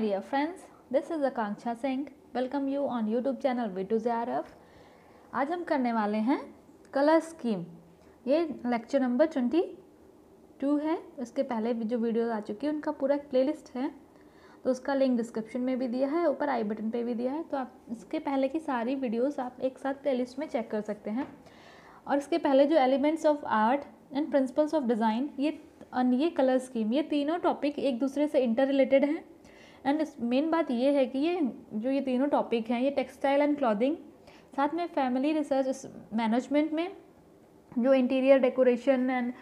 friends this is Akanksha Singh welcome you on YouTube channel वी टू YouTube R F आज हम करने वाले हैं कलर स्कीम ये लेक्चर नंबर ट्वेंटी टू है उसके पहले जो वीडियोस आ चुकी है उनका पूरा प्ले लिस्ट है तो उसका लिंक डिस्क्रिप्शन में भी दिया है ऊपर आई बटन पर भी दिया है तो आप इसके पहले की सारी वीडियोज़ आप एक साथ प्ले लिस्ट में चेक कर सकते हैं और इसके पहले जो elements of art and principles of design ये ये कलर स्कीम ये तीनों टॉपिक एक दूसरे से इंटर रिलेटेड हैं एंड मेन बात ये है कि ये जो ये तीनों टॉपिक हैं ये टेक्सटाइल एंड क्लॉथिंग साथ में फैमिली रिसर्च मैनेजमेंट में जो interior decoration and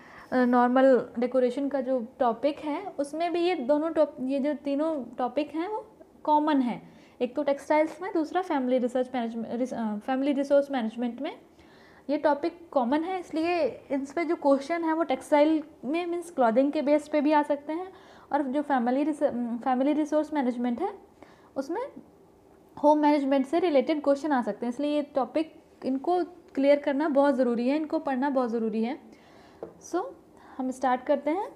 normal decoration का जो टॉपिक है उसमें भी ये दोनों टॉप ये जो तीनों टॉपिक हैं वो कॉमन है एक तो टेक्सटाइल्स में दूसरा family research management family resource management में ये टॉपिक कॉमन है इसलिए इस पर जो क्वेश्चन है वो टेक्सटाइल में मीन्स क्लॉथिंग के बेस पे भी आ सकते हैं और जो फैमिली फैमिली रिसोर्स मैनेजमेंट है उसमें होम मैनेजमेंट से रिलेटेड क्वेश्चन आ सकते हैं इसलिए ये टॉपिक इनको क्लियर करना बहुत ज़रूरी है इनको पढ़ना बहुत ज़रूरी है सो so, हम स्टार्ट करते हैं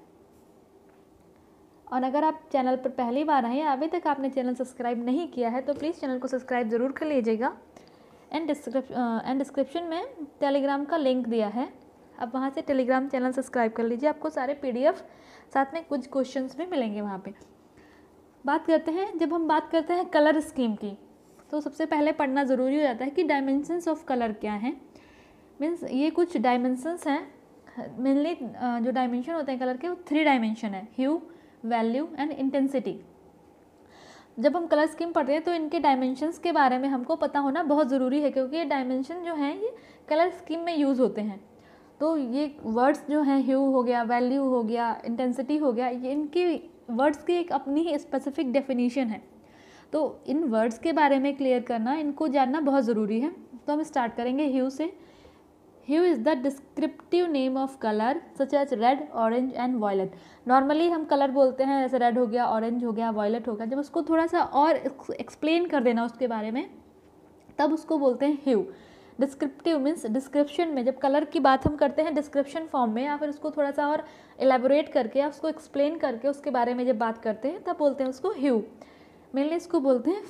और अगर आप चैनल पर पहली बार आए अभी तक आपने चैनल सब्सक्राइब नहीं किया है तो प्लीज़ चैनल को सब्सक्राइब ज़रूर कर लीजिएगा एंड डिस्क्रिप एंड डिस्क्रिप्शन में टेलीग्राम का लिंक दिया है आप वहाँ से टेलीग्राम चैनल सब्सक्राइब कर लीजिए आपको सारे पीडीएफ साथ में कुछ क्वेश्चन भी मिलेंगे वहाँ पर बात करते हैं जब हम बात करते हैं कलर स्कीम की तो सबसे पहले पढ़ना ज़रूरी हो जाता है कि डायमेंशनस ऑफ कलर क्या हैं मीन्स ये कुछ डायमेंशनस हैं मेनली जो डायमेंशन होते हैं कलर के वो थ्री डायमेंशन है ह्यू वैल्यू एंड इंटेंसिटी जब हम कलर स्कीम पढ़ते हैं तो इनके डायमेंशंस के बारे में हमको पता होना बहुत ज़रूरी है क्योंकि ये डायमेंशन जो हैं ये कलर स्कीम में यूज़ होते हैं तो ये वर्ड्स जो हैं ह्यू हो गया वैल्यू हो गया इंटेंसिटी हो गया ये इनकी वर्ड्स की एक अपनी ही स्पेसिफिक डेफिनेशन है तो इन वर्ड्स के बारे में क्लियर करना इनको जानना बहुत ज़रूरी है तो हम स्टार्ट करेंगे ह्यू से hue is the descriptive name of colour such as red orange and violet normally हम कलर बोलते हैं जैसे रेड हो गया ऑरेंज हो गया वॉयलेट हो गया जब उसको थोड़ा सा और एक्सप्लेन कर देना उसके बारे में तब उसको बोलते हैं ह्यू डिस्क्रिप्टिव मीन्स डिस्क्रिप्शन में जब कलर की बात हम करते हैं डिस्क्रिप्शन फॉर्म में या फिर उसको थोड़ा सा और एलेबोरेट करके या उसको एक्सप्लेन करके उसके बारे में जब बात करते हैं तब बोलते हैं उसको ह्यू मेनली इसको बोलते हैं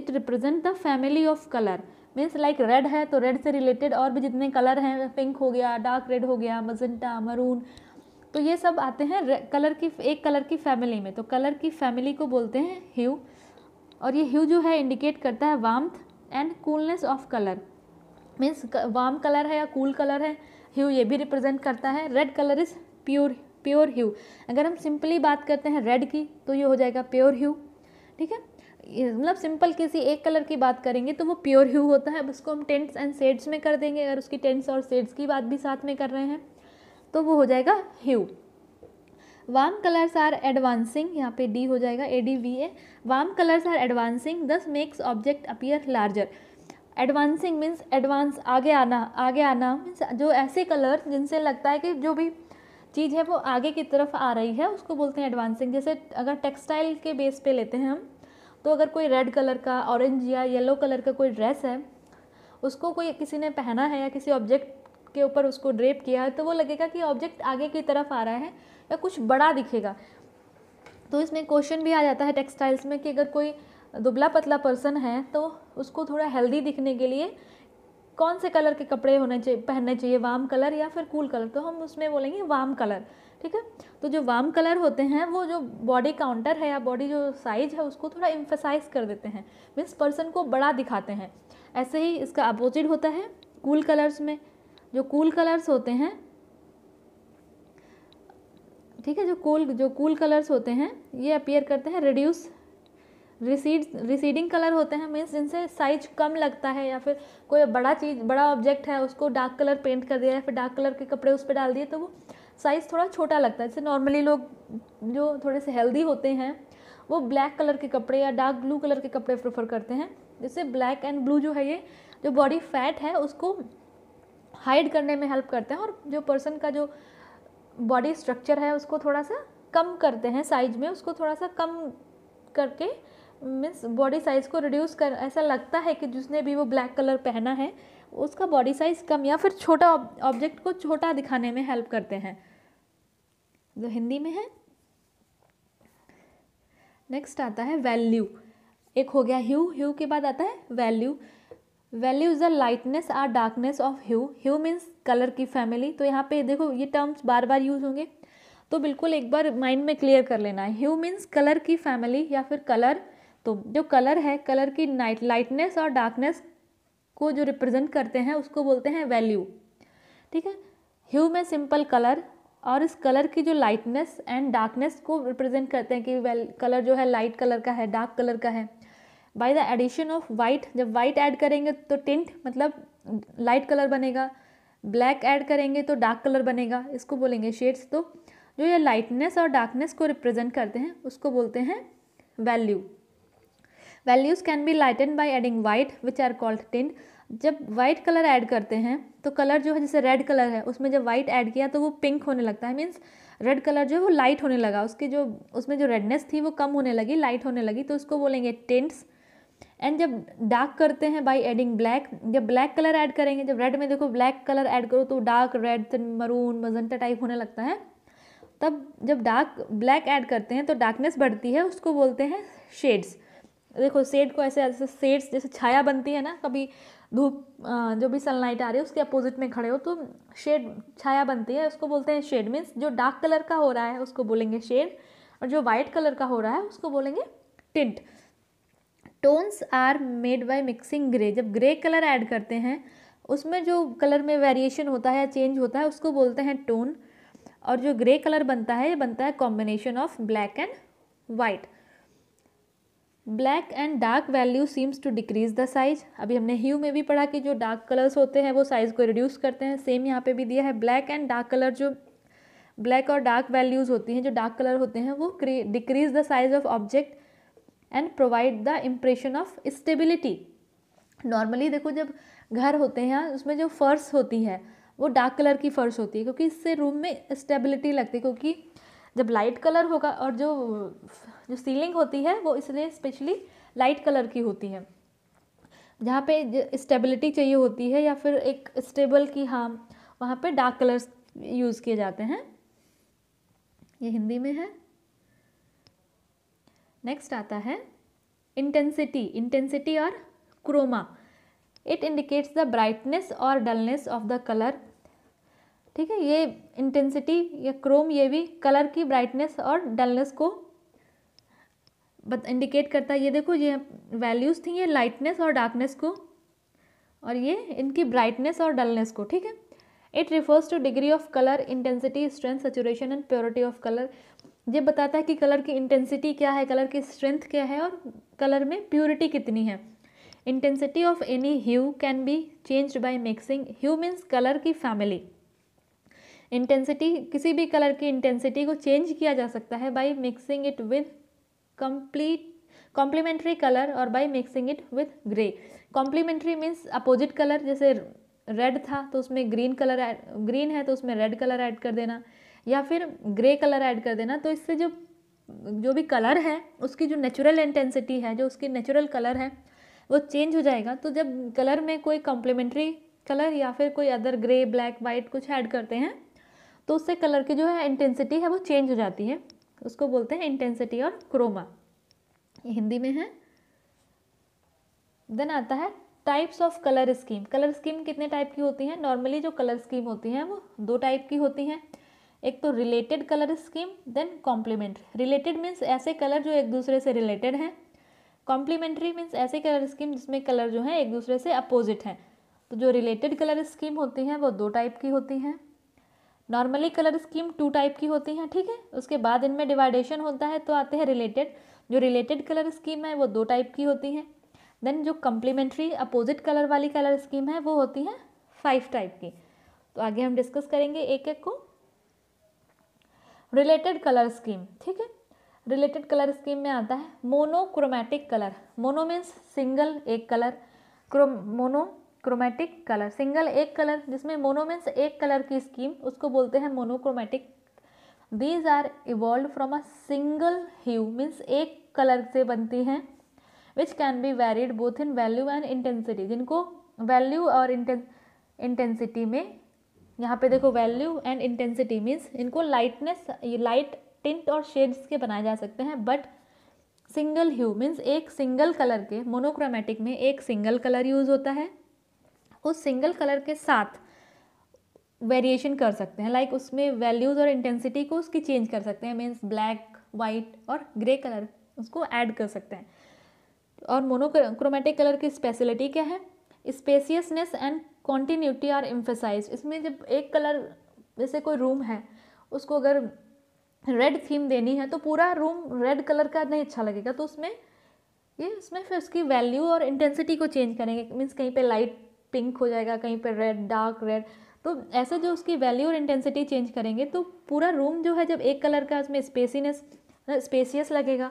it represent the family of colour means like red है तो रेड से रिलेटेड और भी जितने कलर हैं पिंक हो गया डार्क रेड हो गया मजेंटा मरून तो ये सब आते हैं कलर की एक कलर की फैमिली में तो कलर की फैमिली को बोलते हैं ह्यू और ये ह्यू जो है इंडिकेट करता है warmth and coolness of colour means warm colour है या कूल कलर है ह्यू ये भी रिप्रेजेंट करता है red colour is pure pure hue अगर हम सिंपली बात करते हैं रेड की तो ये हो जाएगा प्योर ह्यू ठीक है मतलब सिंपल किसी एक कलर की बात करेंगे तो वो प्योर ह्यू होता है अब उसको हम टेंट्स एंड शेड्स में कर देंगे अगर उसकी टेंट्स और शेड्स की बात भी साथ में कर रहे हैं तो वो हो जाएगा hue warm colours are advancing यहाँ पे डी हो जाएगा A D V A warm colours are advancing thus makes object appear larger advancing means advance आगे आना आगे आना मीन्स जो ऐसे कलर्स जिनसे लगता है कि जो भी चीज़ है वो आगे की तरफ आ रही है उसको बोलते हैं एडवांसिंग जैसे अगर टेक्सटाइल के बेस पे लेते हैं हम तो अगर कोई रेड कलर का ऑरेंज या येलो कलर का कोई ड्रेस है उसको कोई किसी ने पहना है या किसी ऑब्जेक्ट के ऊपर उसको ड्रेप किया है तो वो लगेगा कि ऑब्जेक्ट आगे की तरफ आ रहा है या कुछ बड़ा दिखेगा तो इसमें क्वेश्चन भी आ जाता है टेक्सटाइल्स में कि अगर कोई दुबला पतला पर्सन है तो उसको थोड़ा हेल्दी दिखने के लिए कौन से कलर के कपड़े होने चाहिए पहनने चाहिए वाम कलर या फिर कूल कलर तो हम उसमें बोलेंगे वाम कलर ठीक है तो जो वाम कलर होते हैं वो जो बॉडी काउंटर है या बॉडी जो साइज है उसको थोड़ा इम्फेसाइज कर देते हैं मीन्स पर्सन को बड़ा दिखाते हैं ऐसे ही इसका अपोजिट होता है कूल कलर्स में जो कूल कलर्स होते हैं ठीक है जो कूल जो कूल कलर्स होते हैं ये अपीयर करते हैं रिड्यूस रिसीड रिसीडिंग कलर होते हैं मीन्स जिनसे साइज कम लगता है या फिर कोई बड़ा चीज़ बड़ा ऑब्जेक्ट है उसको डार्क कलर पेंट कर दिया या फिर डार्क कलर के कपड़े उस पर डाल दिए तो वो साइज़ थोड़ा छोटा लगता है जैसे नॉर्मली लोग जो थोड़े से हेल्दी होते हैं वो ब्लैक कलर के कपड़े या डार्क ब्लू कलर के कपड़े प्रेफर करते हैं जिससे ब्लैक एंड ब्लू जो है ये जो बॉडी फैट है उसको हाइड करने में हेल्प करते हैं और जो पर्सन का जो बॉडी स्ट्रक्चर है उसको थोड़ा सा कम करते हैं साइज में उसको थोड़ा सा कम करके मीन्स बॉडी साइज़ को रिड्यूस कर ऐसा लगता है कि जिसने भी वो ब्लैक कलर पहना है उसका बॉडी साइज़ कम या फिर छोटा ऑब्जेक्ट को छोटा दिखाने में हेल्प करते हैं जो हिंदी में है नेक्स्ट आता है वैल्यू एक हो गया ह्यू ह्यू के बाद आता है value value is the lightness or darkness of hue hue means colour की फैमिली तो यहाँ पे देखो ये टर्म्स बार बार यूज़ होंगे तो बिल्कुल एक बार माइंड में क्लियर कर लेना है ह्यू मीन्स कलर की फैमिली या फिर कलर तो जो कलर है कलर की नाइट लाइटनेस और डार्कनेस को जो रिप्रेजेंट करते हैं उसको बोलते हैं वैल्यू ठीक है ह्यू में सिंपल कलर और इस कलर की जो लाइटनेस एंड डार्कनेस को रिप्रेजेंट करते हैं कि वेल कलर जो है लाइट कलर का है डार्क कलर का है by the addition of white जब वाइट ऐड करेंगे तो टिंट मतलब लाइट कलर बनेगा ब्लैक ऐड करेंगे तो डार्क कलर बनेगा इसको बोलेंगे शेड्स तो जो ये लाइटनेस और डार्कनेस को रिप्रेजेंट करते हैं उसको बोलते हैं value values can be lighten by adding white which are called tint जब वाइट कलर ऐड करते हैं तो कलर जो है जैसे रेड कलर है उसमें जब वाइट ऐड किया तो वो पिंक होने लगता है मीन्स रेड कलर जो है वो लाइट होने लगा उसकी जो उसमें जो रेडनेस थी वो कम होने लगी लाइट होने लगी तो उसको बोलेंगे टिंट्स एंड जब डार्क करते हैं बाई एडिंग ब्लैक जब ब्लैक कलर ऐड करेंगे जब रेड में देखो ब्लैक कलर ऐड करो तो dark red maroon magenta type होने लगता है तब जब डार्क ब्लैक ऐड करते हैं तो डार्कनेस बढ़ती है उसको बोलते हैं शेड्स देखो शेड को ऐसे ऐसे शेड्स जैसे छाया बनती है ना कभी धूप जो भी सनलाइट आ रही है उसके अपोजिट में खड़े हो तो शेड छाया बनती है उसको बोलते हैं शेड मीन्स जो डार्क कलर का हो रहा है उसको बोलेंगे शेड और जो वाइट कलर का हो रहा है उसको बोलेंगे tint tones are made by mixing grey जब ग्रे कलर ऐड करते हैं उसमें जो कलर में वेरिएशन होता है या चेंज होता है उसको बोलते हैं टोन और जो ग्रे कलर बनता है ये बनता है combination of black and white black and dark value seems to decrease the size अभी हमने ह्यू में भी पढ़ा कि जो डार्क कलर्स होते हैं वो साइज़ को रिड्यूस करते हैं सेम यहाँ पे भी दिया है ब्लैक एंड डार्क कलर जो ब्लैक और डार्क वैल्यूज़ होती हैं जो डार्क कलर होते हैं वो decrease the size of object and provide the impression of stability normally देखो जब घर होते हैं उसमें जो फर्श होती है वो डार्क कलर की फर्श होती है क्योंकि इससे रूम में स्टेबिलिटी लगती है क्योंकि जब लाइट कलर होगा और जो जो सीलिंग होती है वो इसलिए स्पेशली लाइट कलर की होती है जहाँ पे स्टेबिलिटी चाहिए होती है या फिर एक स्टेबल की हाँ वहाँ पे डार्क कलर्स यूज़ किए जाते हैं ये हिंदी में है नेक्स्ट आता है इंटेंसिटी इंटेंसिटी और chroma it indicates the brightness और डलनेस ऑफ द कलर ठीक है ये इंटेंसिटी या क्रोम ये भी कलर की ब्राइटनेस और डलनेस को बत, इंडिकेट करता है ये देखो ये वैल्यूज़ थी ये लाइटनेस और डार्कनेस को और ये इनकी ब्राइटनेस और डलनेस को ठीक है it refers to degree of colour intensity strength saturation and purity of colour ये बताता है कि कलर की इंटेंसिटी क्या है कलर की स्ट्रेंथ क्या है और कलर में प्योरिटी कितनी है intensity of any hue can be changed by mixing hue means colour की फैमिली इंटेंसिटी किसी भी कलर की इंटेंसिटी को चेंज किया जा सकता है by mixing it with complete complementary colour और by mixing it with grey complementary means opposite colour जैसे रेड था तो उसमें ग्रीन कलर ग्रीन है तो उसमें रेड कलर ऐड कर देना या फिर ग्रे कलर ऐड कर देना तो इससे जो जो भी कलर है उसकी जो नेचुरल इंटेंसिटी है जो उसकी नेचुरल कलर है वो चेंज हो जाएगा तो जब कलर में कोई कॉम्प्लीमेंट्री कलर या फिर कोई अदर ग्रे ब्लैक वाइट कुछ ऐड करते हैं तो उससे कलर की जो है इंटेंसिटी है वो चेंज हो जाती है उसको बोलते हैं इंटेंसिटी और क्रोमा हिंदी में है देन आता है types of colour scheme colour scheme कितने टाइप की होती हैं नॉर्मली जो कलर स्कीम होती हैं वो दो टाइप की होती हैं एक तो related colour scheme then complement related means ऐसे कलर जो एक दूसरे से रिलेटेड हैं कॉम्प्लीमेंट्री मीन्स ऐसे कलर स्कीम जिसमें कलर जो है एक दूसरे से अपोजिट हैं तो जो रिलेटेड कलर स्कीम होती हैं वो दो टाइप की होती हैं normally colour scheme two type की होती हैं ठीक है उसके बाद इनमें डिवाइडेशन होता है तो आते हैं रिलेटेड जो रिलेटेड कलर स्कीम है वो दो टाइप की होती हैं देन जो कम्प्लीमेंट्री अपोजिट कलर वाली कलर स्कीम है वो होती हैं फाइव टाइप की तो आगे हम डिस्कस करेंगे एक एक को रिलेटेड कलर स्कीम ठीक है रिलेटेड कलर स्कीम में आता है monochromatic colour mono means single एक कलर क्रो मोनो क्रोमेटिक कलर सिंगल एक कलर जिसमें मोनोमेंस एक कलर की स्कीम उसको बोलते हैं monochromatic these are evolve from a single hue means एक कलर से बनती हैं which can be varied both in value and intensity जिनको वैल्यू और इंटेंसिटी में यहाँ पे देखो वैल्यू एंड इंटेंसिटी मीन्स इनको लाइटनेस लाइट टिंट और शेड्स के बनाए जा सकते हैं बट सिंगल ह्यू मीन्स एक सिंगल कलर के मोनोक्रोमेटिक में एक सिंगल कलर यूज़ होता है उस सिंगल कलर के साथ वेरिएशन कर सकते हैं लाइक उसमें वैल्यूज़ और इंटेंसिटी को उसकी चेंज कर सकते हैं मीन्स ब्लैक वाइट और ग्रे कलर उसको ऐड कर सकते हैं और मोनोक्रोमेटिक कलर की स्पेशलिटी क्या है spaciousness and continuity are emphasise इसमें जब एक कलर जैसे कोई रूम है उसको अगर रेड थीम देनी है तो पूरा रूम रेड कलर का नहीं अच्छा लगेगा तो उसमें ये उसमें फिर उसकी वैल्यू और इंटेंसिटी को चेंज करेंगे मीन्स कहीं पे लाइट पिंक हो जाएगा कहीं पर रेड डार्क रेड तो ऐसा जो उसकी वैल्यू और इंटेंसिटी चेंज करेंगे तो पूरा रूम जो है जब एक कलर का उसमें स्पेसीनेस स्पेसियस लगेगा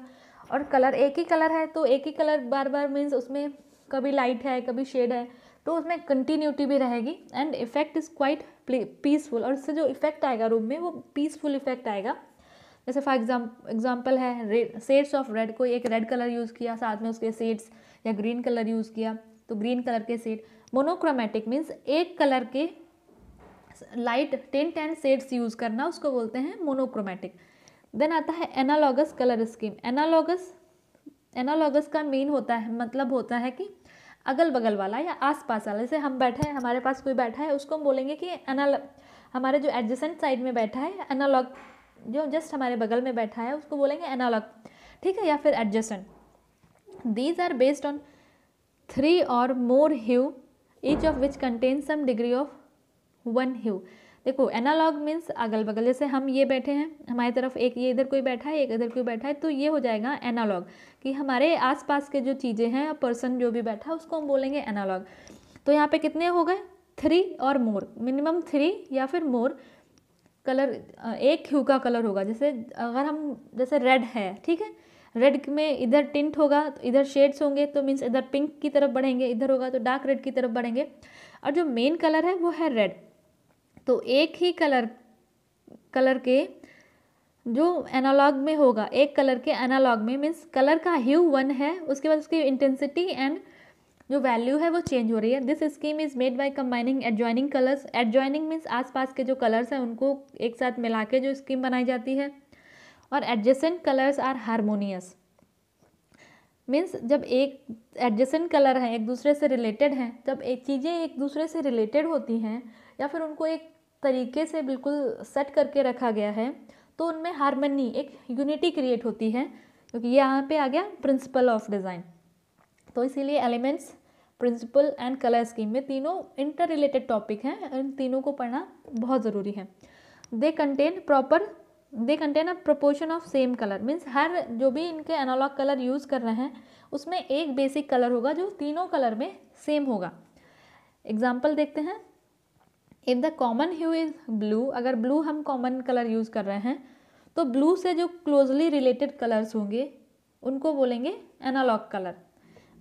और कलर एक ही कलर है तो एक ही कलर बार बार मीन्स उसमें कभी लाइट है कभी शेड है तो उसमें कंटिन्यूटी भी रहेगी and effect is quite peaceful और इससे जो इफेक्ट आएगा रूम में वो पीसफुल इफेक्ट आएगा जैसे फॉर एग्जाम एग्जाम्पल है रेड सेड्स ऑफ रेड कोई एक रेड कलर यूज़ किया साथ में उसके सेड्स या ग्रीन कलर यूज़ किया तो ग्रीन कलर के सेड मोनोक्रोमेटिक मीन्स एक कलर के light tint tint shades use करना उसको बोलते हैं मोनोक्रोमेटिक देन आता है analogous colour scheme analogous analogous का मीन होता है मतलब होता है कि अगल बगल वाला या आस पास वाला जैसे हम बैठे हैं हमारे पास कोई बैठा है उसको हम बोलेंगे कि एनाल हमारे जो एडजेसेंट साइड में बैठा है एनालॉग जो जस्ट हमारे बगल में बैठा है उसको बोलेंगे एनालॉग ठीक है या फिर adjacent these are based on three और more hue each of which contain some degree of one hue देखो एनालॉग मीन्स अगल बगल जैसे हम ये बैठे हैं हमारी तरफ एक ये इधर कोई बैठा है एक इधर कोई बैठा है तो ये हो जाएगा एनालॉग कि हमारे आसपास के जो चीज़ें हैं पर्सन जो भी बैठा है उसको हम बोलेंगे एनालॉग तो यहाँ पे कितने हो गए थ्री और मोर मिनिमम थ्री या फिर मोर कलर एक ह्यू का कलर होगा जैसे अगर हम जैसे रेड है ठीक है रेड में इधर टिंट होगा तो इधर शेड्स होंगे तो मीन्स इधर पिंक की तरफ बढ़ेंगे इधर होगा तो डार्क रेड की तरफ बढ़ेंगे और जो मेन कलर है वो है रेड तो एक ही कलर कलर के जो एनालॉग में होगा एक कलर के एनालॉग में मीन्स कलर का ह्यू वन है उसके बाद उसकी इंटेंसिटी एंड जो वैल्यू है वो चेंज हो रही है this scheme is made by combining adjoining colours adjoining means आसपास के जो कलर्स हैं उनको एक साथ मिला के जो स्कीम बनाई जाती है और adjacent colours are harmonious means जब एक एडजेसेंट कलर हैं एक दूसरे से रिलेटेड हैं जब एक चीज़ें एक दूसरे से रिलेटेड होती हैं या फिर उनको एक तरीके से बिल्कुल सेट करके रखा गया है तो उनमें हारमनी एक यूनिटी क्रिएट होती है क्योंकि तो यहाँ पे आ गया प्रिंसिपल ऑफ डिज़ाइन तो इसीलिए elements principle and colour scheme में तीनों इंटर रिलेटेड टॉपिक हैं इन तीनों को पढ़ना बहुत ज़रूरी है they contain proper they contain a proportion of same colour means हर जो भी इनके एनालॉग कलर यूज़ कर रहे हैं उसमें एक बेसिक कलर होगा जो तीनों कलर में सेम होगा एग्जाम्पल देखते हैं if the common hue is blue अगर ब्लू हम कॉमन कलर यूज़ कर रहे हैं तो ब्लू से जो क्लोजली रिलेटेड कलर्स होंगे उनको बोलेंगे एनालॉग कलर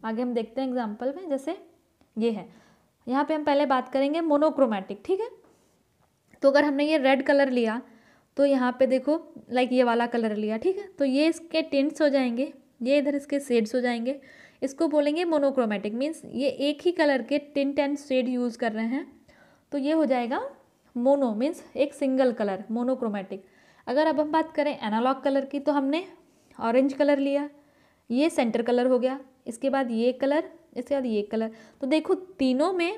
आगे हम देखते हैं एग्जाम्पल में जैसे ये है यहाँ पे हम पहले बात करेंगे मोनोक्रोमेटिक ठीक है तो अगर हमने ये रेड कलर लिया तो यहाँ पे देखो लाइक ये वाला कलर लिया ठीक है तो ये इसके टेंट्स हो जाएंगे ये इधर इसके शेड्स हो जाएंगे इसको बोलेंगे मोनोक्रोमेटिक मीन्स ये एक ही कलर के टिंट एंड शेड यूज़ कर रहे हैं तो ये हो जाएगा मोनो मीन्स एक सिंगल कलर मोनोक्रोमेटिक अगर अब हम बात करें एनालॉग कलर की तो हमने ऑरेंज कलर लिया ये सेंटर कलर हो गया इसके बाद ये कलर इसके बाद ये कलर तो देखो तीनों में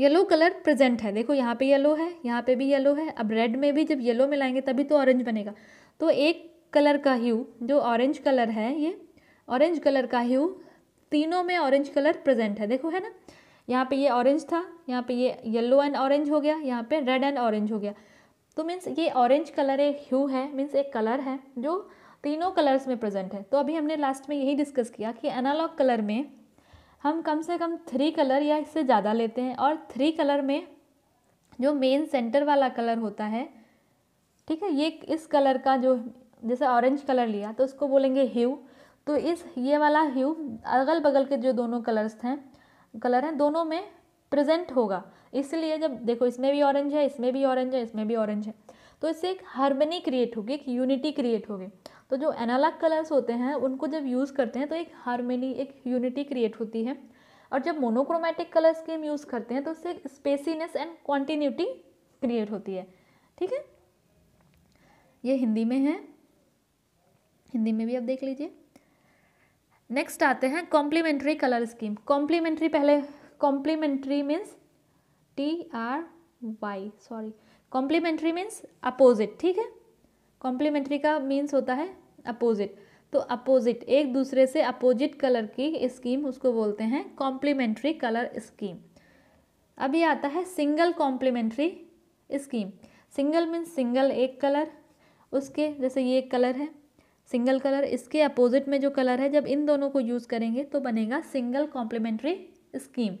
येलो कलर प्रेजेंट है देखो यहाँ पे येलो है यहाँ पे भी येलो है अब रेड में भी जब येलो मिलाएंगे तभी तो ऑरेंज बनेगा तो एक कलर का ह्यू जो ऑरेंज कलर है ये ऑरेंज कलर का ह्यू तीनों में ऑरेंज कलर प्रेजेंट है देखो है ना यहाँ पे ये ऑरेंज था यहाँ पे ये येलो एंड ऑरेंज हो गया यहाँ पे रेड एंड ऑरेंज हो गया तो मीन्स ये ऑरेंज कलर एक ह्यू है मीन्स एक कलर है जो तीनों कलर्स में प्रेजेंट है तो अभी हमने लास्ट में यही डिस्कस किया कि एनालॉग कलर में हम कम से कम थ्री कलर या इससे ज़्यादा लेते हैं और थ्री कलर में जो मेन सेंटर वाला कलर होता है ठीक है ये इस कलर का जो जैसे ऑरेंज कलर लिया तो उसको बोलेंगे ह्यू तो इस ये वाला ह्यू अगल बगल के जो दोनों कलर्स हैं कलर हैं दोनों में प्रेजेंट होगा इसलिए जब देखो इसमें भी ऑरेंज है इसमें भी ऑरेंज है इसमें भी ऑरेंज है तो इससे एक हारमनी क्रिएट होगी एक यूनिटी क्रिएट होगी तो जो एनालॉग कलर्स होते हैं उनको जब यूज़ करते हैं तो एक हारमोनी एक यूनिटी क्रिएट होती है और जब मोनोक्रोमेटिक कलर स्कीम यूज़ करते हैं तो उससे स्पेसीनेस एंड कॉन्टीन्यूटी क्रिएट होती है ठीक है ये हिंदी में है हिंदी में भी आप देख लीजिए नेक्स्ट आते हैं कॉम्प्लीमेंट्री कलर स्कीम कॉम्प्लीमेंट्री पहले complementary means T R Y sorry complementary means opposite ठीक है कॉम्प्लीमेंट्री का मीन्स होता है अपोजिट तो अपोजिट एक दूसरे से अपोजिट कलर की स्कीम उसको बोलते हैं कॉम्प्लीमेंट्री कलर स्कीम अब ये आता है single complementary scheme single means single एक कलर उसके जैसे ये एक कलर है सिंगल कलर इसके अपोजिट में जो कलर है जब इन दोनों को यूज़ करेंगे तो बनेगा single complementary scheme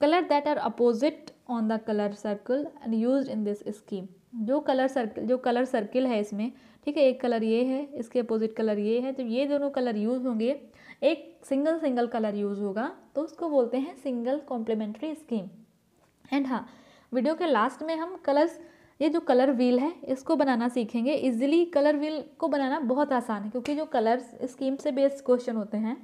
colour that are opposite on the colour circle and use in this scheme जो कलर सर्कल जो कलर सर्किल है इसमें ठीक है एक कलर ये है इसके अपोजिट कलर ये है जब तो ये दोनों कलर यूज़ होंगे एक सिंगल सिंगल कलर यूज़ होगा तो उसको बोलते हैं सिंगल कॉम्प्लीमेंट्री स्कीम एंड हाँ वीडियो के लास्ट में हम कलर्स ये जो कलर व्हील है इसको बनाना सीखेंगे इजीली कलर व्हील को बनाना बहुत आसान है क्योंकि जो कलर्स स्कीम से बेस्ड क्वेश्चन होते हैं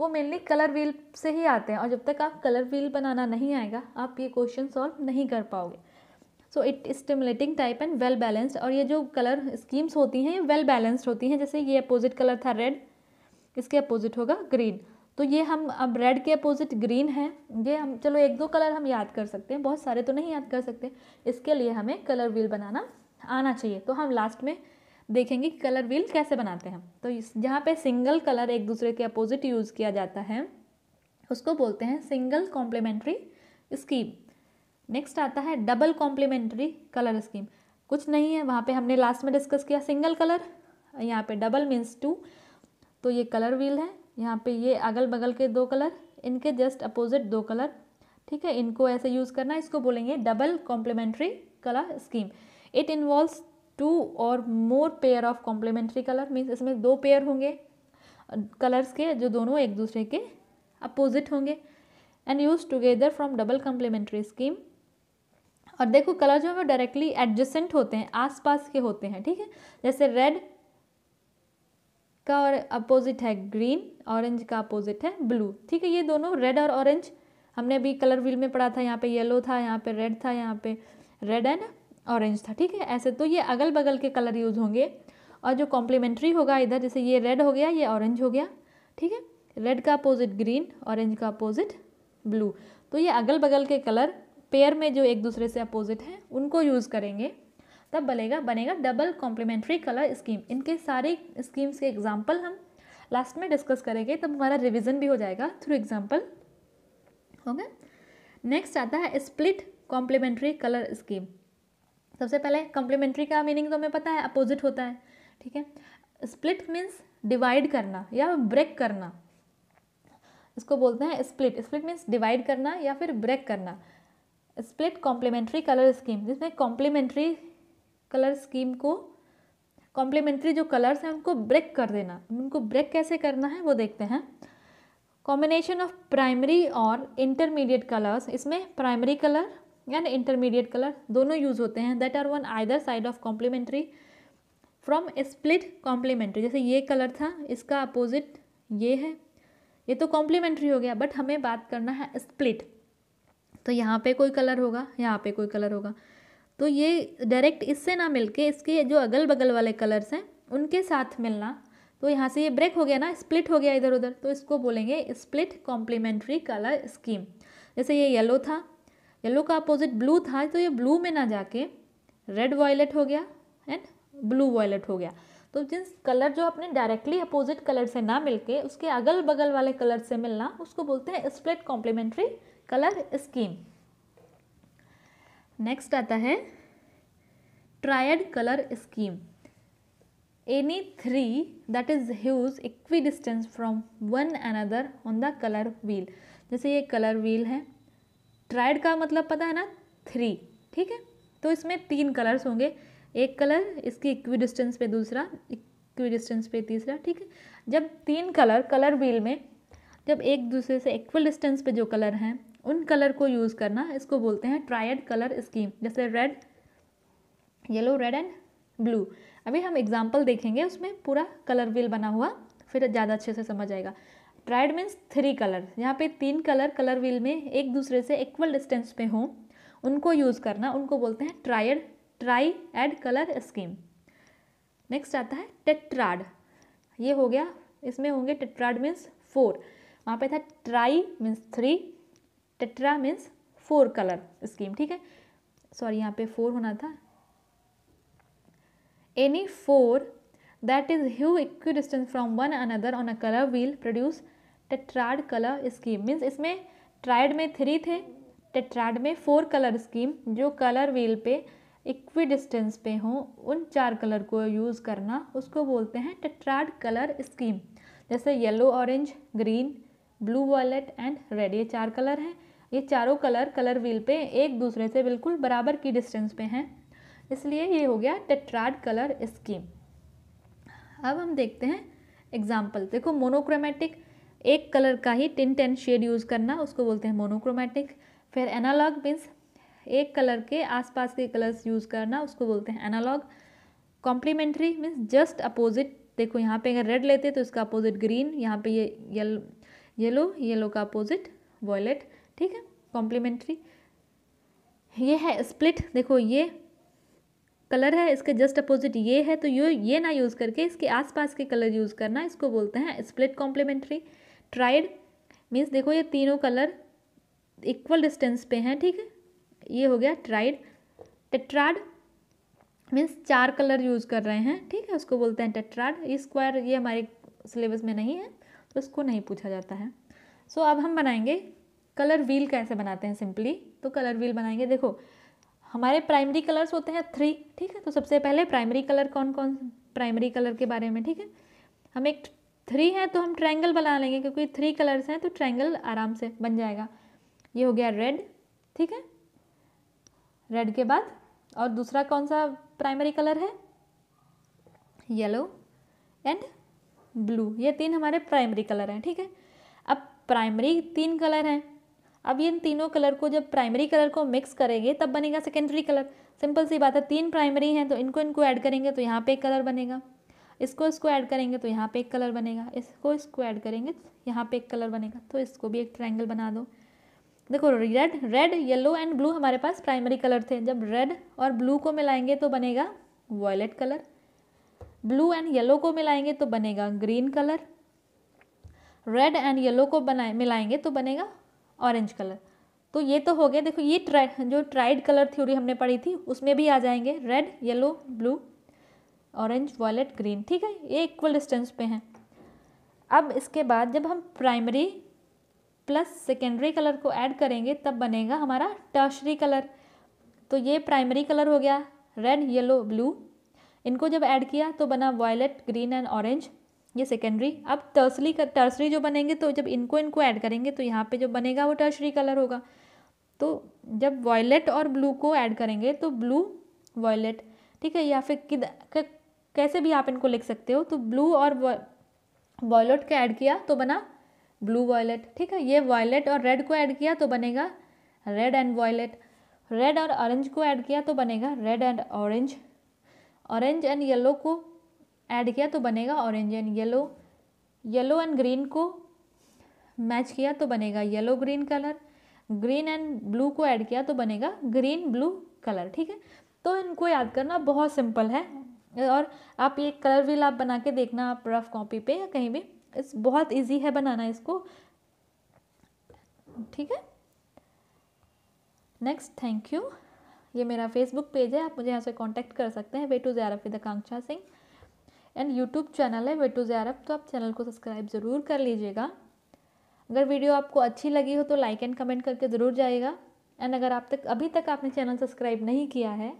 वो मेनली कलर व्हील से ही आते हैं और जब तक आप कलर व्हील बनाना नहीं आएगा आप ये क्वेश्चन सॉल्व नहीं कर पाओगे so it stimulating type and well balanced और ये जो कलर स्कीम्स होती हैं ये वेल बैलेंस्ड होती हैं जैसे ये अपोजिट कलर था रेड इसके अपोजिट होगा ग्रीन तो ये हम अब रेड के अपोजिट ग्रीन है ये हम चलो एक दो कलर हम याद कर सकते हैं बहुत सारे तो नहीं याद कर सकते इसके लिए हमें कलर व्हील बनाना आना चाहिए तो हम लास्ट में देखेंगे कि कलर व्हील कैसे बनाते हैं तो जहाँ पे सिंगल कलर एक दूसरे के अपोजिट यूज़ किया जाता है उसको बोलते हैं सिंगल कॉम्प्लीमेंट्री स्कीम नेक्स्ट आता है डबल कॉम्प्लीमेंट्री कलर स्कीम कुछ नहीं है वहाँ पे हमने लास्ट में डिस्कस किया सिंगल कलर यहाँ पे डबल मीन्स टू तो ये कलर व्हील है यहाँ पे ये अगल बगल के दो कलर इनके जस्ट अपोजिट दो कलर ठीक है इनको ऐसे यूज़ करना इसको बोलेंगे double complementary colour scheme it involves two और more pair of complementary colour means इसमें दो पेयर होंगे कलर्स के जो दोनों एक दूसरे के अपोजिट होंगे and use together from double complementary scheme और देखो कलर जो है वो डायरेक्टली एडजस्टेंट होते हैं आसपास के होते हैं ठीक है जैसे रेड का और अपोजिट है ग्रीन ऑरेंज का अपोजिट है ब्लू ठीक है ये दोनों रेड और ऑरेंज हमने अभी कलर व्हील में पढ़ा था यहाँ पे येलो था यहाँ पे रेड था यहाँ पे रेड एंड ऑरेंज था ठीक है ऐसे तो ये अगल बगल के कलर यूज़ होंगे और जो कॉम्प्लीमेंट्री होगा इधर जैसे ये रेड हो गया ये ऑरेंज हो गया ठीक है रेड का अपोजिट ग्रीन ऑरेंज का अपोजिट ब्लू तो ये अगल बगल के कलर पेयर में जो एक दूसरे से अपोजिट हैं उनको यूज़ करेंगे तब बनेगा बनेगा डबल कॉम्प्लीमेंट्री कलर स्कीम इनके सारे स्कीम्स के एग्जाम्पल हम लास्ट में डिस्कस करेंगे तब हमारा रिविज़न भी हो जाएगा थ्रू एग्जाम्पल ओके नेक्स्ट आता है स्प्लिट कॉम्प्लीमेंट्री कलर स्कीम सबसे पहले कॉम्प्लीमेंट्री का मीनिंग तो हमें पता है अपोजिट होता है ठीक है स्प्लिट मीन्स डिवाइड करना या ब्रेक करना इसको बोलते हैं स्प्लिट स्प्लिट मीन्स डिवाइड करना या फिर ब्रेक करना स्प्लिट कॉम्प्लीमेंट्री कलर स्कीम जिसमें कॉम्प्लीमेंट्री कलर स्कीम को कॉम्प्लीमेंट्री जो कलर्स हैं उनको ब्रेक कर देना उनको ब्रेक कैसे करना है वो देखते हैं कॉम्बिनेशन ऑफ प्राइमरी और इंटरमीडिएट कलर्स इसमें primary colour and intermediate colour दोनों यूज़ होते हैं that are one either side of complementary from split complementary जैसे ये कलर था इसका अपोजिट ये है ये तो कॉम्प्लीमेंट्री हो गया बट हमें बात करना है स्प्लिट तो यहाँ पे कोई कलर होगा यहाँ पे कोई कलर होगा तो ये डायरेक्ट इससे ना मिलके इसके जो अगल बगल वाले कलर्स हैं उनके साथ मिलना तो यहाँ से ये ब्रेक हो गया ना स्प्लिट हो गया इधर उधर तो इसको बोलेंगे स्प्लिट कॉम्प्लीमेंट्री कलर स्कीम जैसे ये येलो था येलो का अपोजिट ब्लू था तो ये ब्लू में ना जाके रेड वॉयलेट हो गया एंड ब्लू वॉयलेट हो गया तो जिस कलर जो अपने डायरेक्टली अपोजिट कलर से ना मिलके उसके अगल बगल वाले कलर से मिलना उसको बोलते हैं split complementary colour scheme next आता है triad colour scheme any that is hues equidistance from one one other on the colour wheel जैसे ये कलर व्हील है ट्राइड का मतलब पता है ना थ्री ठीक है तो इसमें तीन कलर्स होंगे एक कलर इसकी इक्वी डिस्टेंस पे दूसरा इक्वी डिस्टेंस पे तीसरा ठीक है जब तीन कलर कलर व्हील में जब एक दूसरे से इक्वल डिस्टेंस पे जो कलर हैं उन कलर को यूज़ करना इसको बोलते हैं ट्रायड कलर स्कीम जैसे red yellow red and blue अभी हम एग्जाम्पल देखेंगे उसमें पूरा कलर व्हील बना हुआ फिर ज़्यादा अच्छे से समझ आएगा ट्राइड मीन्स थ्री कलर यहाँ पे तीन कलर कलर व्हील में एक दूसरे से इक्वल डिस्टेंस पे हों उनको यूज़ करना उनको बोलते हैं triad triad colour scheme next आता है टेट्राड ये हो गया इसमें होंगे टेट्राड मीन्स फोर वहाँ पे था tri means three tetra means four colour scheme ठीक है सॉरी यहाँ पे फोर होना था any four is hue equidistance from one another on a colour wheel produce tetrad colour scheme means इसमें ट्राइड में थ्री थे टेट्राड में फोर कलर स्कीम जो कलर व्हील पे इक्वी डिस्टेंस पे हों उन चार कलर को यूज़ करना उसको बोलते हैं टेट्राड कलर स्कीम जैसे yellow orange green blue violet and red ये चार कलर हैं ये चारों कलर कलर व्हील पे एक दूसरे से बिल्कुल बराबर की डिस्टेंस पे हैं इसलिए ये हो गया टेट्राड कलर स्कीम अब हम देखते हैं एग्जाम्पल देखो मोनोक्रोमेटिक एक कलर का ही टिन टेन शेड यूज़ करना उसको बोलते हैं मोनोक्रोमेटिक फिर एनालॉग मीन्स एक कलर के आसपास के कलर्स यूज़ करना उसको बोलते हैं analog complementary means just opposite देखो यहाँ पे अगर रेड लेते तो इसका अपोजिट ग्रीन यहाँ पे ये येलो येलो येलो का अपोजिट वॉयलेट ठीक है कॉम्प्लीमेंट्री ये है स्प्लिट देखो ये कलर है इसके जस्ट अपोजिट ये है तो ये ये ना यूज़ करके इसके आसपास के कलर यूज़ करना इसको बोलते हैं स्प्लिट कॉम्प्लीमेंट्री ट्राइड मीन्स देखो ये तीनों कलर इक्वल डिस्टेंस पे हैं ठीक है ये हो गया ट्राइड टेट्राड मीन्स चार कलर यूज़ कर रहे हैं ठीक है उसको बोलते हैं टेट्राड ये स्क्वायर ये हमारे सिलेबस में नहीं है तो इसको नहीं पूछा जाता है सो so, अब हम बनाएंगे कलर व्हील कैसे बनाते हैं सिंपली तो कलर व्हील बनाएंगे देखो हमारे प्राइमरी कलर्स होते हैं थ्री ठीक है तो सबसे पहले प्राइमरी कलर कौन कौन प्राइमरी कलर के बारे में ठीक है हम एक थ्री है तो हम ट्रायंगल बना लेंगे क्योंकि थ्री कलर्स हैं तो ट्रायंगल आराम से बन जाएगा ये हो गया रेड ठीक है रेड के बाद और दूसरा कौन सा प्राइमरी कलर है येलो एंड ब्लू ये तीन हमारे प्राइमरी कलर हैं ठीक है अब प्राइमरी तीन कलर हैं अब इन तीनों कलर को जब प्राइमरी कलर को मिक्स करेंगे तब बनेगा सेकेंडरी कलर सिंपल सी बात है तीन प्राइमरी हैं तो इनको इनको ऐड करेंगे तो यहाँ पे एक कलर बनेगा इसको इसको ऐड करेंगे तो यहाँ पे एक कलर बनेगा इसको इसको ऐड करेंगे यहाँ पे एक कलर बनेगा तो इसको भी एक ट्रायंगल बना दो देखो red red yellow and blue हमारे पास प्राइमरी कलर थे जब रेड और ब्लू को मिलाएंगे तो बनेगा violet colour blue and yellow को मिलाएंगे तो बनेगा green colour red and yellow को बनाए मिलाएंगे तो बनेगा ऑरेंज कलर तो ये तो हो गया देखो ये ट्रा जो ट्राइड कलर थ्योरी हमने पढ़ी थी उसमें भी आ जाएंगे red yellow blue orange violet green ठीक है ये इक्वल डिस्टेंस पे हैं अब इसके बाद जब हम प्राइमरी प्लस सेकेंडरी कलर को ऐड करेंगे तब बनेगा हमारा टर्शरी कलर तो ये प्राइमरी कलर हो गया रेड येलो ब्लू इनको जब ऐड किया तो बना वॉयलेट ग्रीन एंड ऑरेंज ये सेकेंडरी अब टर्सरी का टर्सरी जो बनेंगे तो जब इनको इनको ऐड करेंगे तो यहाँ पे जो बनेगा वो टर्सरी कलर होगा तो जब वॉयलेट और ब्लू को ऐड करेंगे तो ब्लू वॉयलेट ठीक है या फिर किद कैसे भी आप इनको लिख सकते हो तो ब्लू और वॉयलेट का ऐड किया तो बना ब्लू वॉयलेट ठीक है ये वॉयलेट और रेड को ऐड किया तो बनेगा रेड एंड वॉयलेट रेड और ऑरेंज को ऐड किया तो बनेगा red and orange orange and yellow को ऐड किया तो बनेगा orange and yellow yellow and green को मैच किया तो बनेगा yellow green colour green and blue को ऐड किया तो बनेगा ग्रीन ब्लू कलर ठीक है तो इनको याद करना बहुत सिंपल है और आप ये कलर व्हील आप बना के देखना आप रफ कॉपी पे या कहीं भी इस बहुत इजी है बनाना इसको ठीक है नेक्स्ट थैंक यू ये मेरा फेसबुक पेज है आप मुझे यहाँ से कांटेक्ट कर सकते हैं वे टू जयारफी the Kanksha Singh and YouTube channel है वेटूज अरब तो आप चैनल को सब्सक्राइब ज़रूर कर लीजिएगा अगर वीडियो आपको अच्छी लगी हो तो लाइक एंड कमेंट करके ज़रूर जाएगा एंड अगर आप तक अभी तक आपने चैनल सब्सक्राइब नहीं किया है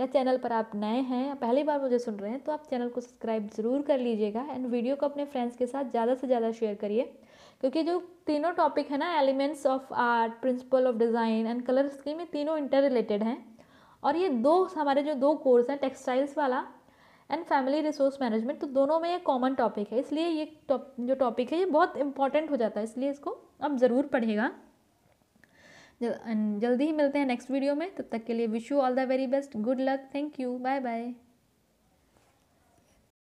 या चैनल पर आप नए हैं या पहली बार मुझे सुन रहे हैं तो आप चैनल को सब्सक्राइब ज़रूर कर लीजिएगा एंड वीडियो को अपने फ्रेंड्स के साथ ज़्यादा से ज़्यादा शेयर करिए क्योंकि जो तीनों टॉपिक है ना elements of art principle of design and colour scheme ये तीनों इंटर रिलेटेड हैं और ये दो हमारे जो दो कोर्स हैं टेक्सटाइल्स वाला एंड फैमिली रिसोर्स मैनेजमेंट तो दोनों में ये कॉमन टॉपिक है इसलिए ये टॉप जो टॉपिक है ये बहुत इंपॉर्टेंट हो जाता है इसलिए इसको आप ज़रूर पढ़ेगा जल्दी ही मिलते हैं नेक्स्ट वीडियो में तब तक के लिए wish you all the very best good luck thank you bye bye